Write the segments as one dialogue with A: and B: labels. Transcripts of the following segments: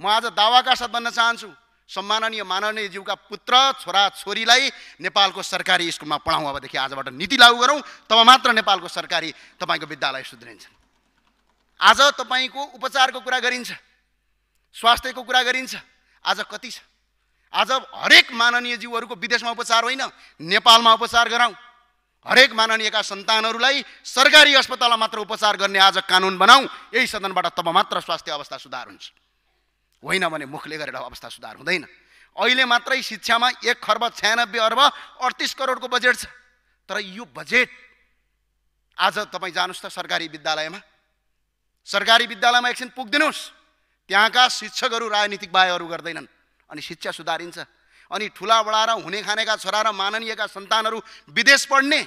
A: म आज दावाका साथ भन्न चाहन्छु सम्माननीय माननीय जीवका पुत्र छोरा छोरीलाई नेपालको सरकारी स्कुलमा पढाउँ अबदेखि आजबाट नीति लागू गरौँ तब मात्र नेपालको सरकारी तपाईँको विद्यालय सुध्रिन्छन् आज तपाईँको उपचारको कुरा गरिन्छ स्वास्थ्यको कुरा गरिन्छ आज कति छ आज हरेक माननीय जीवहरूको विदेशमा उपचार होइन नेपालमा उपचार गराउँ हरेक माननीयका सन्तानहरूलाई सरकारी अस्पतालमा मात्र उपचार गर्ने आज कानुन बनाऊ यही सदनबाट तब मात्र स्वास्थ्य अवस्था सुधार हुन्छ होइन भने मुखले गरेर अवस्था सुधार हुँदैन अहिले मात्रै शिक्षामा एक खर्ब छ्यानब्बे अर्ब अडतिस करोडको बजेट छ तर यो बजेट आज तपाईँ जानुहोस् त सरकारी विद्यालयमा सरकारी विद्यालयमा एकछिन पुगिदिनुहोस् त्यहाँका शिक्षकहरू राजनीतिक बायोहरू गर्दैनन् अनि शिक्षा सुधारिन्छ अनि ठुला बडा र हुने खानेका छोरा र माननीयका सन्तानहरू विदेश पढ्ने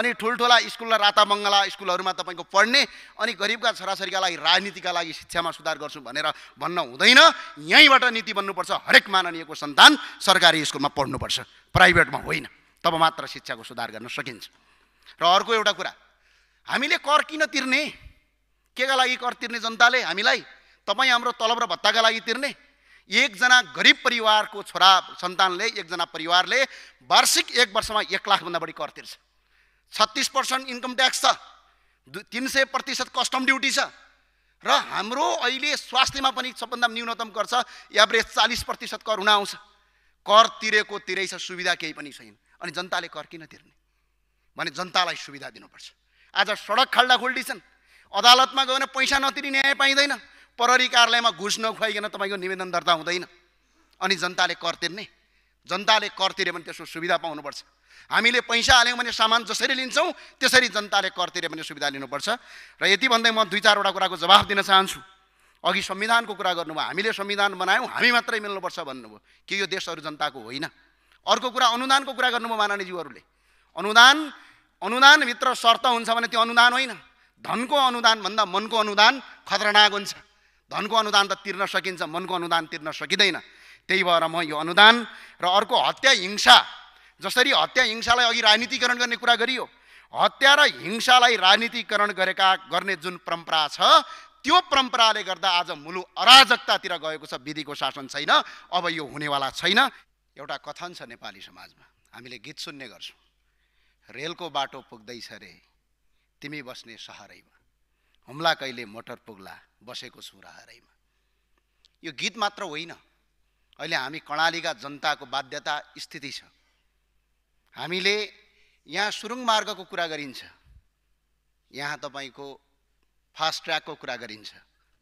A: अनि ठुल्ठुला स्कुल र रातामङ्गला स्कुलहरूमा तपाईँको पढ्ने अनि गरिबका छोराछोरीका लागि राजनीतिका लागि शिक्षामा सुधार गर्छु भनेर भन्न हुँदैन यहीँबाट नीति बन्नुपर्छ हरेक माननीयको सन्तान सरकारी स्कुलमा पढ्नुपर्छ प्राइभेटमा होइन तब मात्र शिक्षाको सुधार गर्न सकिन्छ र अर्को एउटा कुरा हामीले कर किन तिर्ने के का लागि कर तिर्ने जनताले हामीलाई तपाईँ हाम्रो तलब र भत्ताका लागि तिर्ने एकजना गरिब परिवारको छोरा सन्तानले एकजना परिवारले वार्षिक एक वर्षमा एक लाखभन्दा बढी कर तिर्छ छत्तिस पर्सेन्ट इन्कम ट्याक्स छ तिन सय प्रतिशत कस्टम ड्युटी छ र हाम्रो अहिले स्वास्थ्यमा पनि सबभन्दा न्यूनतम कर छ एभरेज चालिस प्रतिशत कर हुन आउँछ कर तिरेको तिरै छ सुविधा केही पनि छैन अनि जनताले कर किन तिर्ने भने जनतालाई सुविधा दिनुपर्छ आज सडक खाल्डाखुल्डी छन् अदालतमा गयो भने पैसा नतिरी न्याय पाइँदैन प्रहरी कार्यालयमा घुस नखुवाइकन तपाईँको निवेदन दर्ता हुँदैन अनि जनताले कर तिर्ने जनताले कर तिर्यो भने त्यसको सुविधा पाउनुपर्छ हामीले पैसा हाल्यौँ भने सामान जसरी लिन्छौँ त्यसरी जनताले कर तिर्यो भने सुविधा लिनुपर्छ र यति भन्दै म दुई चारवटा कुराको जवाफ दिन चाहन्छु अघि संविधानको कुरा गर्नुभयो हामीले संविधान बनायौँ हामी मात्रै मिल्नुपर्छ भन्नुभयो कि यो देशहरू जनताको होइन अर्को कुरा अनुदानको कुरा गर्नुभयो माननीयज्यूहरूले अनुदान अनुदानभित्र शर्त हुन्छ भने त्यो अनुदान होइन धनको अनुदानभन्दा मनको अनुदान खतरनाक हुन्छ धनको अनुदान त तिर्न सकिन्छ मनको अनुदान तिर्न सकिँदैन त्यही भएर म यो अनुदान र अर्को हत्या हिंसा जसरी हत्या हिंसालाई अघि राजनीतिकरण गर्ने कुरा गरियो हत्या र हिंसालाई राजनीतिकरण गरेका गर्ने जुन परम्परा छ त्यो परम्पराले गर्दा आज मुलु अराजकतातिर गएको छ विधिको शासन छैन अब यो हुनेवाला छैन एउटा कथन छ नेपाली समाजमा हामीले गीत सुन्ने गर्छौँ रेलको बाटो पुग्दैछ रे तिमी बस्ने सहरैमा हुम्ला कहिले मोटर पुग्ला बसेको छु रहरैमा यो गीत मात्र होइन अहिले हामी कर्णालीका जनताको बाध्यता स्थिति छ हामीले यहाँ सुरुङ मार्गको कुरा गरिन्छ यहाँ तपाईँको फास्ट ट्र्याकको कुरा गरिन्छ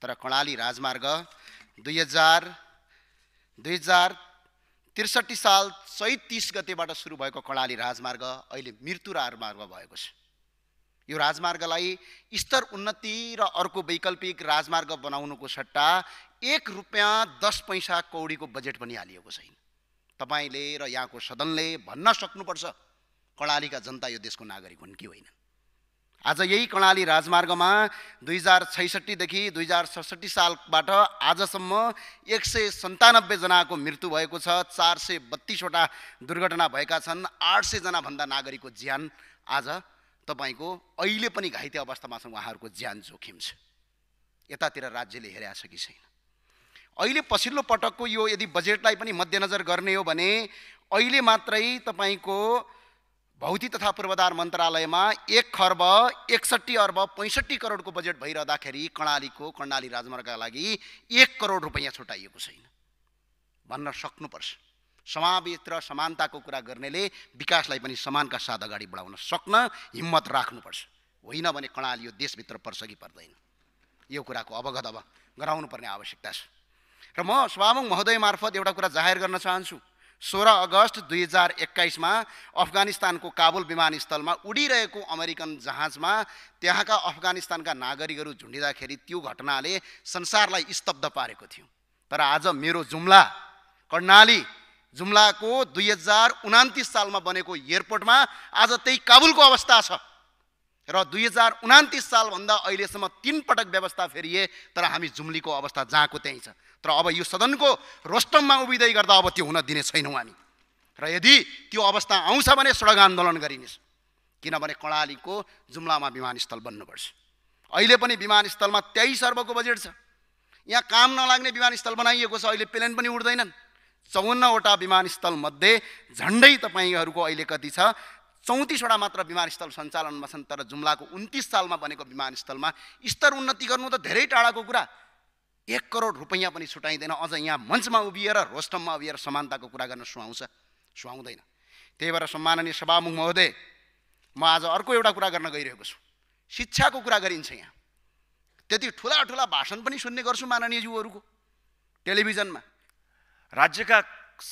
A: तर कर्णाली राजमार्ग दुई हजार दुई हजार त्रिसठी साल चैत तिस गतेबाट सुरु भएको कर्णाली राजमार्ग अहिले मृत्यु राजमार्ग भएको छ यो राजमार्गलाई स्तर उन्नति र अर्को वैकल्पिक राजमार्ग बनाउनुको सट्टा एक रुपियाँ दस पैसा कौडीको बजेट पनि हालिएको छैन तपाईँले र यहाँको सदनले भन्न सक्नुपर्छ कर्णालीका जनता यो देशको नागरिक हुन् कि होइन आज यही कर्णाली राजमार्गमा दुई हजार छैसठीदेखि दुई हजार सडसठी सालबाट आजसम्म एक सय सन्तानब्बेजनाको मृत्यु भएको छ चार सय बत्तिसवटा दुर्घटना भएका छन् आठ सयजनाभन्दा नागरिकको ज्यान आज तपाईँको अहिले पनि घाइते अवस्थामा छ उहाँहरूको ज्यान जोखिम छ यतातिर राज्यले हेरेको छ कि छैन अहिले पछिल्लो पटकको यो यदि बजेटलाई पनि मध्यनजर गर्ने हो भने अहिले मात्रै तपाईँको भौतिक तथा पूर्वाधार मन्त्रालयमा एक खर्ब एकसट्ठी अर्ब पैँसठी करोडको बजेट भइरहँदाखेरि कर्णालीको कर्णाली राजमार्गका लागि एक करोड रुपैयाँ छुटाइएको छैन भन्न सक्नुपर्छ समावेश र समानताको कुरा गर्नेले विकासलाई पनि समानका साथ अगाडि बढाउन सक्न हिम्मत राख्नुपर्छ होइन भने कर्णाली यो देशभित्र पर्छ कि पर्दैन यो कुराको अवगत अब गराउनुपर्ने आवश्यकता छ र म स्वामुङ महोदय मार्फत एउटा कुरा जाहेर गर्न चाहन्छु सोह्र अगस्त दुई हजार एक्काइसमा अफगानिस्तानको काबुल विमानस्थलमा उडिरहेको अमेरिकन जहाजमा त्यहाँका अफगानिस्तानका नागरिकहरू झुन्डिँदाखेरि त्यो घटनाले संसारलाई स्तब्ध पारेको थियो तर आज मेरो जुम्ला कर्णाली जुम्लाको दुई हजार उनातिस सालमा बनेको एयरपोर्टमा आज त्यही काबुलको अवस्था छ र दुई हजार उनातिस सालभन्दा अहिलेसम्म तिन पटक व्यवस्था फेरिए तर हामी जुम्लीको अवस्था जहाँको त्यहीँ छ तर अब यो सदनको रोस्टममा उभिँदै गर्दा अब त्यो हुन दिने छैनौँ हामी र यदि त्यो अवस्था आउँछ भने सडक आन्दोलन गरिनेछ किनभने कर्णालीको जुम्लामा विमानस्थल बन्नुपर्छ अहिले पनि विमानस्थलमा तेइस अर्बको बजेट छ यहाँ काम नलाग्ने विमानस्थल बनाइएको छ अहिले प्लेन पनि उड्दैनन् चौवन्नवटा विमानस्थलमध्ये झन्डै तपाईँहरूको अहिले कति छ चौतिसवटा मात्र विमानस्थल सञ्चालनमा छन् तर जुम्लाको उन्तिस सालमा बनेको विमानस्थलमा स्तर उन्नति गर्नु त धेरै टाढाको कुरा एक करोड रुपैयाँ पनि छुट्याइँदैन अझ यहाँ मञ्चमा उभिएर रोस्टममा उभिएर समानताको कुरा गर्न सुहाउँछ सुहाउँदैन त्यही भएर सम्माननीय सभामुख महोदय म आज अर्को एउटा कुरा गर्न गइरहेको छु शिक्षाको कुरा गरिन्छ यहाँ त्यति ठुला ठुला भाषण पनि सुन्ने गर्छु माननीय माननीयज्यूहरूको टेलिभिजनमा राज्यका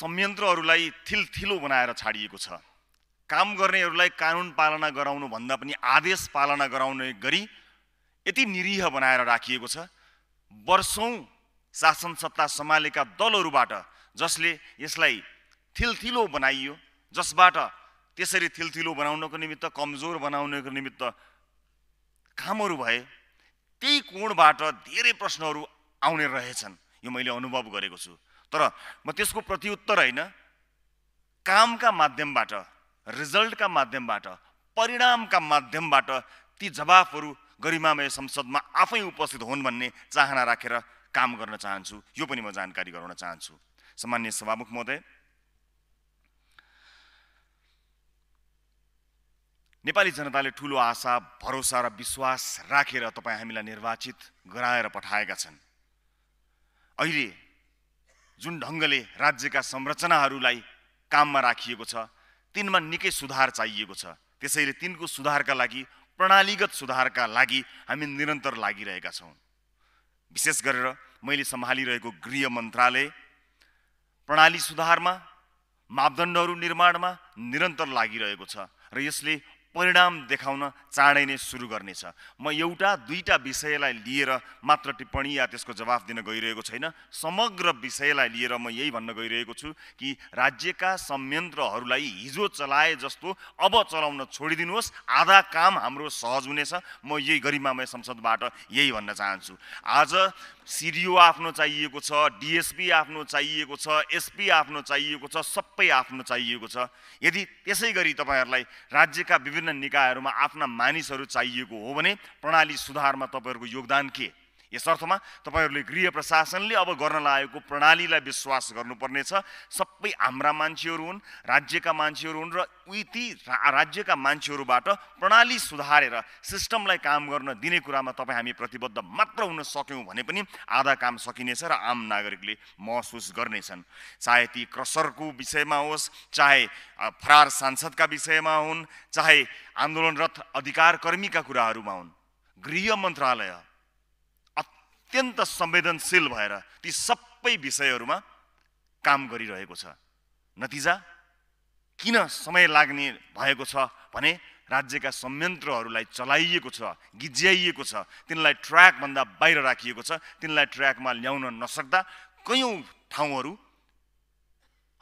A: संयन्त्रहरूलाई थिलथिलो बनाएर छाडिएको
B: छ काम गर्नेहरूलाई कानुन पालना गराउनुभन्दा पनि आदेश पालना गराउने गरी यति निरीह बनाएर राखिएको छ वर्षौँ शासन सत्ता सम्हालेका दलहरूबाट जसले यसलाई थिलथिलो बनाइयो जसबाट त्यसरी थिलथिलो बनाउनको निमित्त कमजोर बनाउनको निमित्त कामहरू भए त्यही कोणबाट धेरै प्रश्नहरू आउने रहेछन् यो मैले अनुभव गरेको छु तर म त्यसको प्रतिउत्तर होइन कामका माध्यमबाट रिजल्टका माध्यमबाट परिणामका माध्यमबाट ती जवाफहरू गरिमामय संसदमा आफै उपस्थित हुन् भन्ने चाहना राखेर रा काम गर्न चाहन्छु यो पनि म जानकारी गराउन चाहन्छु सामान्य सभामुख महोदय नेपाली जनताले ठुलो आशा भरोसा र विश्वास राखेर रा तपाईँ हामीलाई निर्वाचित गराएर पठाएका छन् अहिले जुन ढङ्गले राज्यका संरचनाहरूलाई काममा राखिएको छ तिनमा निकै सुधार चाहिएको छ त्यसैले तिनको सुधारका लागि प्रणालीगत सुधारका लागि हामी निरन्तर लागिरहेका छौँ विशेष गरेर मैले सम्हालिरहेको गृह मन्त्रालय प्रणाली सुधारमा मापदण्डहरू निर्माणमा निरन्तर लागिरहेको छ र यसले परिणाम देखाउन चाँडै नै सुरु गर्नेछ म एउटा दुईवटा विषयलाई लिएर मात्र टिप्पणी या त्यसको जवाफ दिन गइरहेको छैन समग्र विषयलाई लिएर म यही भन्न गइरहेको छु कि राज्यका संयन्त्रहरूलाई हिजो चलाए जस्तो अब चलाउन छोडिदिनुहोस् आधा काम हाम्रो सहज हुनेछ म यही गरिमामय संसदबाट यही भन्न चाहन्छु आज सिडिओ आफ्नो चाहिएको छ डिएसपी आफ्नो चाहिएको छ एसपी आफ्नो चाहिएको छ सबै आफ्नो चाहिएको छ यदि त्यसै गरी तपाईँहरूलाई राज्यका विभिन्न विभिन्न निकायहरूमा आफ्ना मानिसहरू चाहिएको हो भने प्रणाली सुधारमा तपाईँहरूको योगदान के यस अर्थमा तपाईँहरूले गृह प्रशासनले अब गर्न लागेको प्रणालीलाई विश्वास गर्नुपर्नेछ सबै हाम्रा मान्छेहरू हुन् राज्यका मान्छेहरू हुन् र उही ती राज्यका मान्छेहरूबाट प्रणाली सुधारेर सिस्टमलाई काम गर्न दिने कुरामा तपाईँ हामी प्रतिबद्ध मात्र हुन सक्यौँ भने पनि आधा काम सकिनेछ र आम नागरिकले महसुस गर्नेछन् चाहे ती क्रसरको विषयमा होस् चाहे फरार सांसदका विषयमा हुन् चाहे आन्दोलनरत अधिकार कर्मीका कुराहरूमा हुन् गृह मन्त्रालय अत्यन्त संवेदनशील भएर ती सबै विषयहरूमा काम गरिरहेको छ नतिजा किन समय लाग्ने भएको छ भने राज्यका संयन्त्रहरूलाई चलाइएको छ गिज्याइएको छ तिनलाई ट्र्याकभन्दा बाहिर राखिएको छ तिनलाई ट्र्याकमा ल्याउन नसक्दा कयौँ ठाउँहरू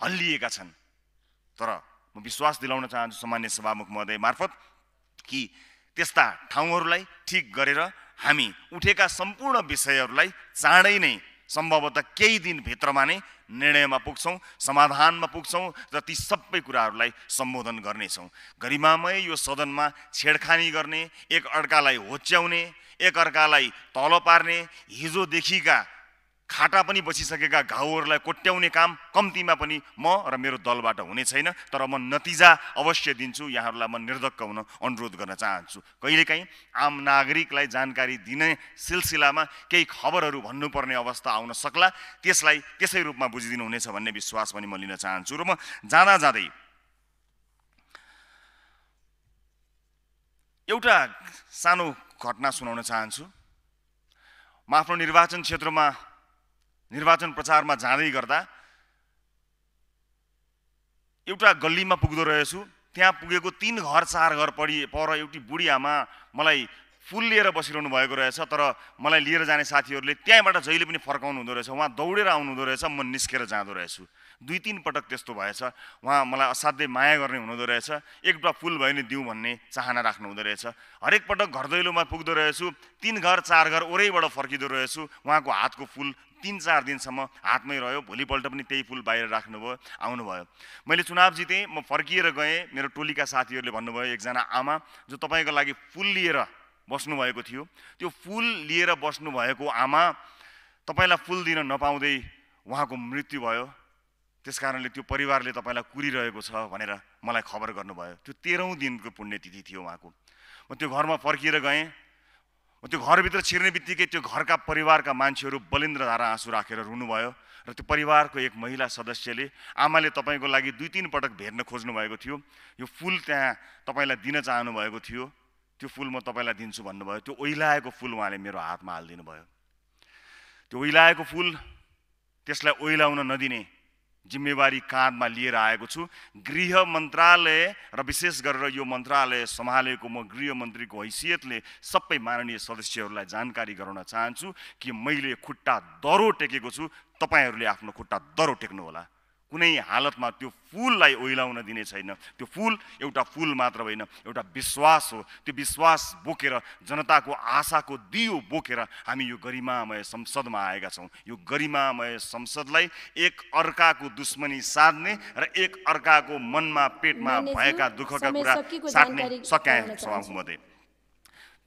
B: हल्लिएका छन् तर म विश्वास दिलाउन चाहन्छु सामान्य सभामुख महोदय मार्फत कि त्यस्ता ठाउँहरूलाई ठिक गरेर हामी उठेका सम्पूर्ण विषयहरूलाई चाँडै नै सम्भवतः केही दिनभित्रमा नै निर्णयमा पुग्छौँ समाधानमा पुग्छौँ र ती सबै कुराहरूलाई सम्बोधन गर्नेछौँ गरिमामय यो सदनमा छेडखानी गर्ने एक अर्कालाई होच्याउने एक अर्कालाई तल पार्ने हिजोदेखिका खाटा पनि बसिसकेका घाउहरूलाई कोट्याउने काम कम्तीमा पनि म र मेरो दलबाट हुने छैन तर म नतिजा अवश्य दिन्छु यहाँहरूलाई म निर्धक्क हुन अनुरोध गर्न चाहन्छु कहिलेकाहीँ आम नागरिकलाई जानकारी दिने सिलसिलामा केही खबरहरू भन्नुपर्ने अवस्था आउन सक्ला त्यसलाई त्यसै रूपमा बुझिदिनुहुनेछ भन्ने विश्वास पनि म लिन चाहन्छु र म जाँदा जाँदै एउटा सानो घटना सुनाउन चाहन्छु म आफ्नो निर्वाचन क्षेत्रमा निर्वाचन प्रचारमा जाँदै गर्दा एउटा गल्लीमा पुग्दो रहेछु त्यहाँ पुगेको तिन घर चार घर पढी पर एउटी बुढी आमा मलाई फुल लिएर बसिरहनु भएको रहेछ तर मलाई लिएर जाने साथीहरूले त्यहीँबाट जहिले पनि फर्काउनु हुँदो रहेछ उहाँ दौडेर आउनु हुँदो रहेछ म निस्केर जाँदो रहेछु दुई तिन पटक त्यस्तो भएछ उहाँ मलाई असाध्यै माया गर्ने हुनुहुँदो रहेछ एकपल्ट फुल भयो भने दिउँ भन्ने चाहना राख्नु हुँदो रहेछ हरेक पटक घर दैलोमा पुग्दो रहेछु तिन घर चार घर ओरैबाट फर्किँदो रहेछु उहाँको हातको फुल तिन चार दिनसम्म हातमै रह्यो भोलिपल्ट पनि त्यही फुल बाहिर राख्नुभयो आउनुभयो मैले चुनाव जितेँ म फर्किएर गएँ मेरो टोलीका साथीहरूले भन्नुभयो एकजना आमा जो तपाईँको लागि फुल लिएर बस्नुभएको थियो त्यो फुल लिएर बस्नुभएको आमा तपाईँलाई फुल दिन नपाउँदै उहाँको मृत्यु भयो त्यस कारणले त्यो परिवारले तपाईँलाई कुरिरहेको छ भनेर मलाई खबर गर्नुभयो त्यो तेह्रौँ दिनको पुण्यतिथि थियो उहाँको म त्यो घरमा फर्किएर गएँ त्यो घरभित्र छिर्ने बित्तिकै त्यो घरका परिवारका मान्छेहरू बलिन्द्र धारा आँसु राखेर रुनुभयो र त्यो परिवारको एक महिला सदस्यले आमाले तपाईँको लागि दुई तिन पटक भेट्न खोज्नुभएको थियो यो फुल त्यहाँ तपाईँलाई दिन चाहनुभएको थियो त्यो फुल म तपाईँलाई दिन्छु भन्नुभयो त्यो ओइलाएको फुल उहाँले मेरो हातमा हालिदिनु भयो त्यो ओइलाएको फुल त्यसलाई ओइलाउन नदिने जिम्मेवारी काँधमा लिएर आएको छु गृह मन्त्रालय र विशेष गरेर यो मन्त्रालय सम्हालेको म गृहमन्त्रीको हैसियतले सबै माननीय सदस्यहरूलाई जानकारी गराउन चाहन्छु कि मैले खुट्टा दरो टेकेको छु तपाईँहरूले आफ्नो खुट्टा दरो टेक्नुहोला कुनै हालतमा त्यो फुललाई ओइलाउन दिने छैन त्यो फुल एउटा फुल मात्र होइन एउटा विश्वास हो त्यो विश्वास बोकेर जनताको आशाको दियो बोकेर हामी यो गरिमामय संसदमा आएका छौँ यो गरिमामय संसदलाई एक अर्काको दुश्मनी साध्ने र एक अर्काको मनमा पेटमा भएका दुःखका कुरा साट्ने छ मध्ये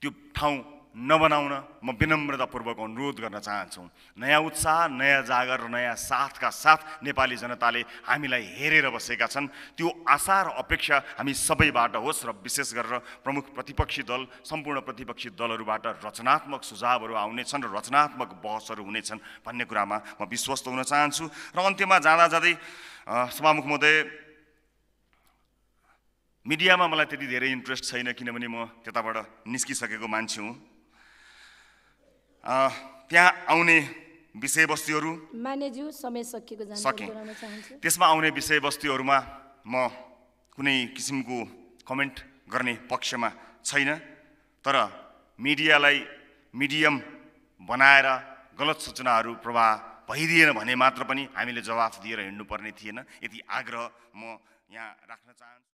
B: त्यो ठाउँ नबनाउन म विनम्रतापूर्वक अनुरोध गर्न चाहन्छु नयाँ उत्साह नयाँ जागर नयाँ साथका साथ नेपाली जनताले हामीलाई हेरेर बसेका छन् त्यो आशा र अपेक्षा हामी सबैबाट होस् र विशेष गरेर प्रमुख प्रतिपक्षी दल सम्पूर्ण प्रतिपक्षी दलहरूबाट रचनात्मक सुझावहरू आउनेछन् र रचनात्मक बहसहरू हुनेछन् भन्ने कुरामा म विश्वस्त हुन चाहन्छु र अन्त्यमा जाँदा जाँदै सभामुख महोदय मिडियामा मलाई त्यति धेरै इन्ट्रेस्ट छैन किनभने म त्यताबाट निस्किसकेको मान्छे हुँ त्यहाँ आउने विषयवस्तुहरू सकेँ त्यसमा आउने विषयवस्तुहरूमा म कुनै किसिमको कमेन्ट गर्ने पक्षमा छैन तर मिडियालाई मिडियम बनाएर गलत सूचनाहरू प्रवाह भइदिएन भने मात्र पनि हामीले जवाफ दिएर हिँड्नुपर्ने थिएन यति आग्रह म यहाँ राख्न चाहन्छु